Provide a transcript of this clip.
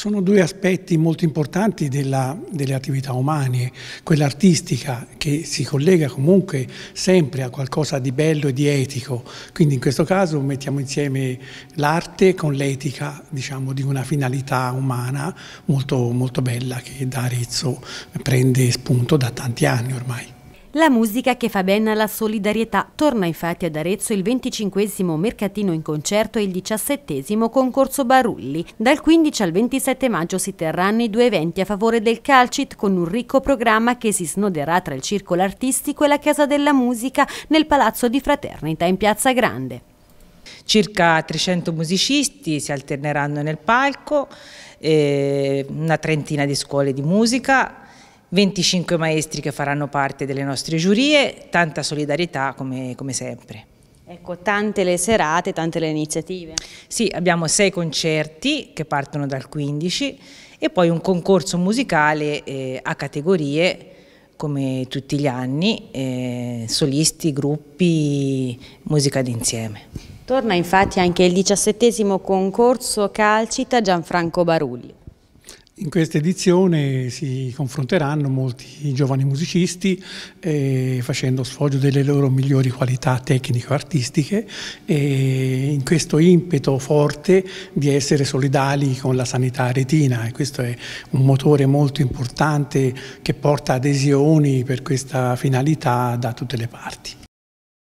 Sono due aspetti molto importanti della, delle attività umane, quella artistica che si collega comunque sempre a qualcosa di bello e di etico, quindi in questo caso mettiamo insieme l'arte con l'etica diciamo, di una finalità umana molto, molto bella che da Arezzo prende spunto da tanti anni ormai. La musica che fa bene alla solidarietà torna infatti ad Arezzo il 25 mercatino in concerto e il 17 concorso Barulli. Dal 15 al 27 maggio si terranno i due eventi a favore del Calcit con un ricco programma che si snoderà tra il circolo artistico e la Casa della Musica nel Palazzo di Fraternita in Piazza Grande. Circa 300 musicisti si alterneranno nel palco, eh, una trentina di scuole di musica, 25 maestri che faranno parte delle nostre giurie, tanta solidarietà come, come sempre. Ecco, tante le serate, tante le iniziative. Sì, abbiamo sei concerti che partono dal 15 e poi un concorso musicale eh, a categorie come tutti gli anni, eh, solisti, gruppi, musica d'insieme. Torna infatti anche il diciassettesimo concorso Calcita Gianfranco Barulli. In questa edizione si confronteranno molti giovani musicisti eh, facendo sfoggio delle loro migliori qualità tecniche tecnico-artistiche e in questo impeto forte di essere solidali con la sanità retina e questo è un motore molto importante che porta adesioni per questa finalità da tutte le parti.